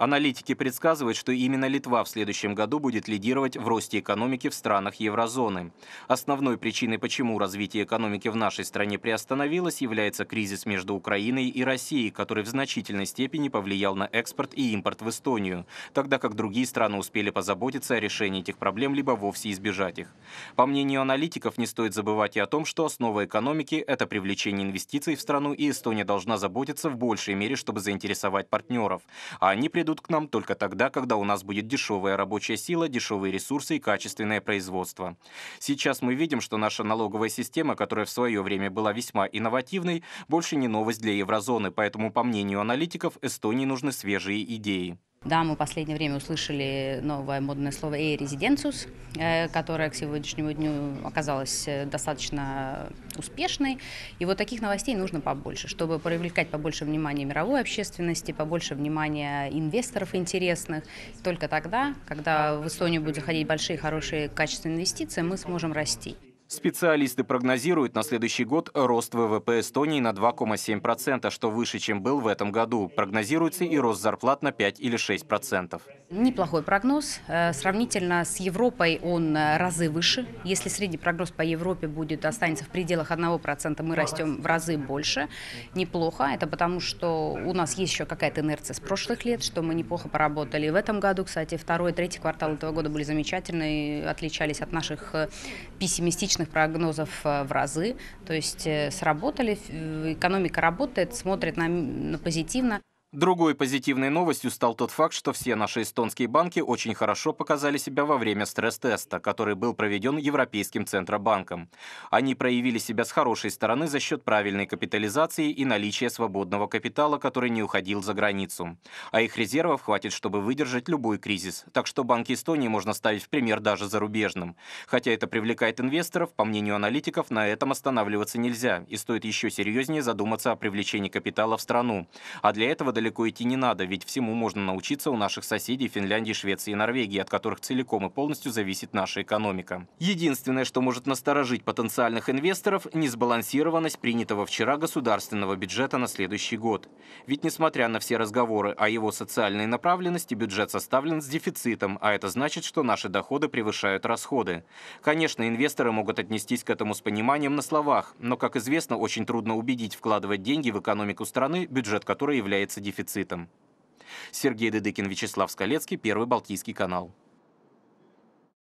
Аналитики предсказывают, что именно Литва в следующем году будет лидировать в росте экономики в странах еврозоны. Основной причиной, почему развитие экономики в нашей стране приостановилось, является кризис между Украиной и Россией, который в значительной степени повлиял на экспорт и импорт в Эстонию, тогда как другие страны успели позаботиться о решении этих проблем либо вовсе избежать их. По мнению аналитиков, не стоит забывать и о том, что основа экономики – это привлечение инвестиций в страну, и Эстония должна заботиться в большей мере, чтобы заинтересовать партнеров. А они придут придут к нам только тогда, когда у нас будет дешевая рабочая сила, дешевые ресурсы и качественное производство. Сейчас мы видим, что наша налоговая система, которая в свое время была весьма инновативной, больше не новость для еврозоны, поэтому, по мнению аналитиков, Эстонии нужны свежие идеи. Да, мы в последнее время услышали новое модное слово «e-резиденциус», э, которое к сегодняшнему дню оказалось э, достаточно успешной. И вот таких новостей нужно побольше, чтобы привлекать побольше внимания мировой общественности, побольше внимания инвесторов интересных. только тогда, когда в Эстонию будут заходить большие, хорошие, качественные инвестиции, мы сможем расти. Специалисты прогнозируют на следующий год рост ВВП Эстонии на 2,7%, что выше, чем был в этом году. Прогнозируется и рост зарплат на 5 или 6%. Неплохой прогноз. Э, сравнительно с Европой он э, разы выше. Если средний прогноз по Европе будет останется в пределах 1%, мы растем в разы больше. Неплохо. Это потому, что у нас есть еще какая-то инерция с прошлых лет, что мы неплохо поработали в этом году. Кстати, второй, и третий квартал этого года были замечательные, отличались от наших э, пессимистичных рыночных прогнозов э, в разы. То есть э, сработали, э, экономика работает, смотрит на, на позитивно. Другой позитивной новостью стал тот факт, что все наши эстонские банки очень хорошо показали себя во время стресс-теста, который был проведен Европейским Центробанком. Они проявили себя с хорошей стороны за счет правильной капитализации и наличия свободного капитала, который не уходил за границу. А их резервов хватит, чтобы выдержать любой кризис. Так что банки Эстонии можно ставить в пример даже зарубежным. Хотя это привлекает инвесторов, по мнению аналитиков, на этом останавливаться нельзя. И стоит еще серьезнее задуматься о привлечении капитала в страну. А для этого далеко идти не надо, ведь всему можно научиться у наших соседей Финляндии, Швеции и Норвегии, от которых целиком и полностью зависит наша экономика. Единственное, что может насторожить потенциальных инвесторов – несбалансированность принятого вчера государственного бюджета на следующий год. Ведь несмотря на все разговоры о его социальной направленности, бюджет составлен с дефицитом, а это значит, что наши доходы превышают расходы. Конечно, инвесторы могут отнестись к этому с пониманием на словах, но, как известно, очень трудно убедить вкладывать деньги в экономику страны, бюджет которой является дефицитом дефицитом. Сергей Дедыкин, Вячеслав Скалецкий, Первый Балтийский канал.